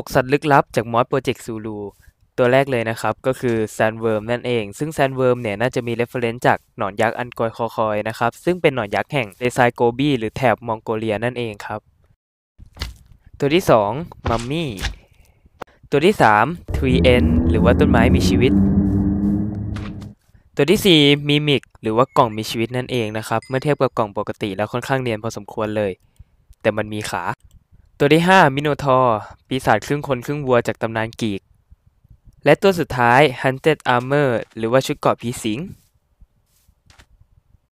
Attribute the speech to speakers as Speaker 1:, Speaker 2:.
Speaker 1: 6 สัตว์ลึกลับจากมอสโปรเจกต์ซูลูตัวแรกเลยนะครับ ก็คือแซนเวิร์มนั่นเอง ซึ่งแซนเวิร์มเนี่ย น่าจะมีเรฟเฟรนซ์จากหนอนยักษ์อันกอยคอคอย นะครับ ซึ่งเป็นหนอนยักษ์แห่งเดซายโกบีหรือแถบมองโกเลียนั่นเองครับ ตัวที่2มัมมี่ตัวที่3ทรีเอนหรือว่าต้นไม้มีชีวิต ตัวที่4มีมิกหรือว่ากล่องมีชีวิตนั่นเองนะครับเมื่อเทียบกับกล่องปกติแล้วค่อนข้างเนียนพอสมควรเลย แต่มันมีขาตัวที่ 5 มิโนทอร์ ปีศาจครึ่งคนครึ่งวัวจากตำนานกีก และตัวสุดท้าย Hunted Armor หรือว่าชุดเกราะผีสิง